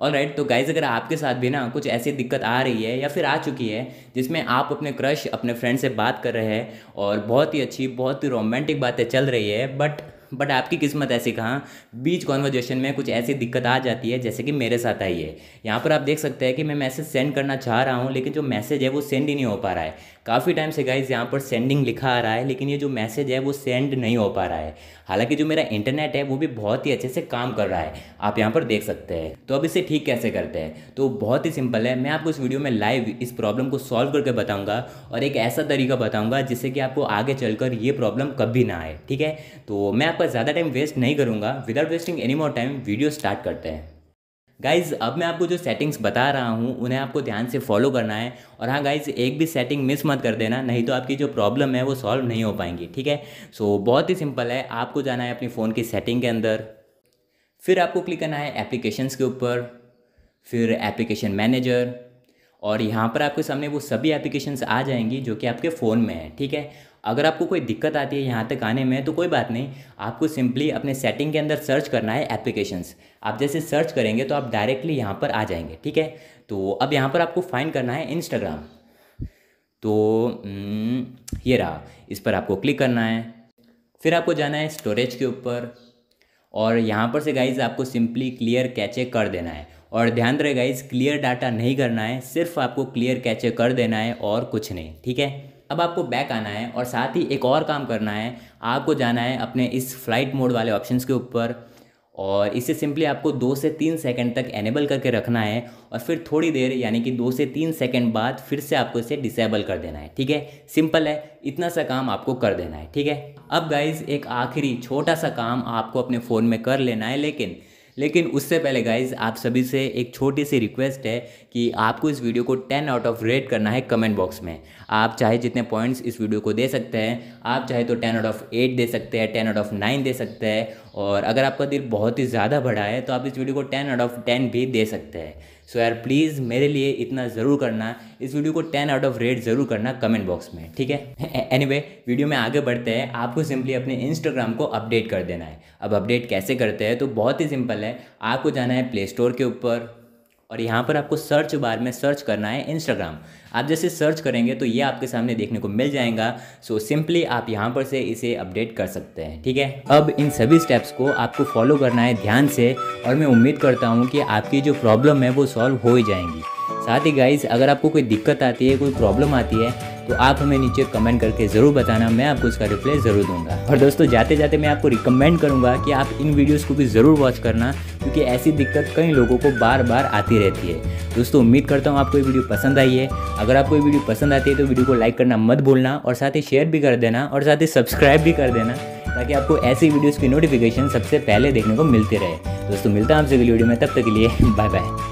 और राइट तो गाइज अगर आपके साथ भी ना कुछ ऐसी दिक्कत आ रही है या फिर आ चुकी है जिसमें आप अपने क्रश अपने फ्रेंड से बात कर रहे हैं और बहुत ही अच्छी बहुत ही रोमांटिक बातें चल रही है बट बट आपकी किस्मत ऐसी कहाँ बीच कॉन्वर्जेशन में कुछ ऐसी दिक्कत आ जाती है जैसे कि मेरे साथ आई है यहाँ पर आप देख सकते हैं कि मैं मैसेज सेंड करना चाह रहा हूँ लेकिन जो मैसेज है वो सेंड ही नहीं हो पा रहा है काफ़ी टाइम से गाइज यहाँ पर सेंडिंग लिखा आ रहा है लेकिन ये जो मैसेज है वो सेंड नहीं हो पा रहा है हालांकि जो मेरा इंटरनेट है वो भी बहुत ही अच्छे से काम कर रहा है आप यहाँ पर देख सकते हैं तो अब इसे ठीक कैसे करते हैं तो बहुत ही सिंपल है मैं आपको इस वीडियो में लाइव इस प्रॉब्लम को सॉल्व करके बताऊँगा और एक ऐसा तरीका बताऊँगा जिससे कि आपको आगे चलकर ये प्रॉब्लम कभी ना आए ठीक है तो मैं आपका ज़्यादा टाइम वेस्ट नहीं करूँगा without wasting any more time video start करते हैं गाइज़ अब मैं आपको जो सेटिंग्स बता रहा हूँ उन्हें आपको ध्यान से फॉलो करना है और हाँ गाइज़ एक भी सेटिंग मिस मत कर देना नहीं तो आपकी जो प्रॉब्लम है वो सॉल्व नहीं हो पाएंगी ठीक है सो so, बहुत ही सिंपल है आपको जाना है अपनी फ़ोन की सेटिंग के अंदर फिर आपको क्लिक करना है एप्लीकेशंस के ऊपर फिर एप्लीकेशन मैनेजर और यहाँ पर आपके सामने वो सभी एप्लीकेशंस आ जाएंगी जो कि आपके फ़ोन में है ठीक है अगर आपको कोई दिक्कत आती है यहाँ तक आने में तो कोई बात नहीं आपको सिंपली अपने सेटिंग के अंदर सर्च करना है एप्लीकेशंस आप जैसे सर्च करेंगे तो आप डायरेक्टली यहाँ पर आ जाएंगे ठीक है तो अब यहाँ पर आपको फाइन करना है इंस्टाग्राम तो हम्म, ये रहा इस पर आपको क्लिक करना है फिर आपको जाना है स्टोरेज के ऊपर और यहाँ पर से गाइज आपको सिंपली क्लियर कैचे कर देना है और ध्यान रहे गाइज क्लियर डाटा नहीं करना है सिर्फ आपको क्लियर कैचे कर देना है और कुछ नहीं ठीक है अब आपको बैक आना है और साथ ही एक और काम करना है आपको जाना है अपने इस फ्लाइट मोड वाले ऑप्शन के ऊपर और इसे सिंपली आपको दो से तीन सेकंड तक एनेबल करके रखना है और फिर थोड़ी देर यानी कि दो से तीन सेकंड बाद फिर से आपको इसे डिसेबल कर देना है ठीक है सिंपल है इतना सा काम आपको कर देना है ठीक है अब गाइज एक आखिरी छोटा सा काम आपको अपने फ़ोन में कर लेना है लेकिन लेकिन उससे पहले गाइज आप सभी से एक छोटी सी रिक्वेस्ट है कि आपको इस वीडियो को टेन आउट ऑफ रेट करना है कमेंट बॉक्स में आप चाहे जितने पॉइंट्स इस वीडियो को दे सकते हैं आप चाहे तो टेन आउट ऑफ एट दे सकते हैं टेन आउट ऑफ नाइन दे सकते हैं और अगर आपका दिल बहुत ही ज़्यादा बड़ा है तो आप इस वीडियो को टेन आउट ऑफ टेन भी दे सकते हैं सो यार प्लीज़ मेरे लिए इतना ज़रूर करना इस वीडियो को टेन आउट ऑफ रेट ज़रूर करना कमेंट बॉक्स में ठीक है एनी anyway, वीडियो में आगे बढ़ते हैं आपको सिंपली अपने इंस्टाग्राम को अपडेट कर देना है अब अपडेट कैसे करते हैं तो बहुत ही सिंपल है आपको जाना है प्ले स्टोर के ऊपर और यहाँ पर आपको सर्च बार में सर्च करना है इंस्टाग्राम आप जैसे सर्च करेंगे तो ये आपके सामने देखने को मिल जाएगा सो so, सिंपली आप यहाँ पर से इसे अपडेट कर सकते हैं ठीक है अब इन सभी स्टेप्स को आपको फॉलो करना है ध्यान से और मैं उम्मीद करता हूँ कि आपकी जो प्रॉब्लम है वो सॉल्व हो ही जाएंगी साथ ही गाइज अगर आपको कोई दिक्कत आती है कोई प्रॉब्लम आती है तो आप हमें नीचे कमेंट करके ज़रूर बताना मैं आपको उसका रिप्लाई ज़रूर दूंगा और दोस्तों जाते जाते मैं आपको रिकमेंड करूंगा कि आप इन वीडियोस को भी ज़रूर वॉच करना क्योंकि ऐसी दिक्कत कई लोगों को बार बार आती रहती है दोस्तों उम्मीद करता हूँ आपको ये वीडियो पसंद आई है अगर आपको ये वीडियो पसंद आती है तो वीडियो को लाइक करना मत भूलना और साथ ही शेयर भी कर देना और साथ ही सब्सक्राइब भी कर देना ताकि आपको ऐसी वीडियोज़ की नोटिफिकेशन सबसे पहले देखने को मिलती रहे दोस्तों मिलता है आपसे अगली वीडियो में तब तक के लिए बाय बाय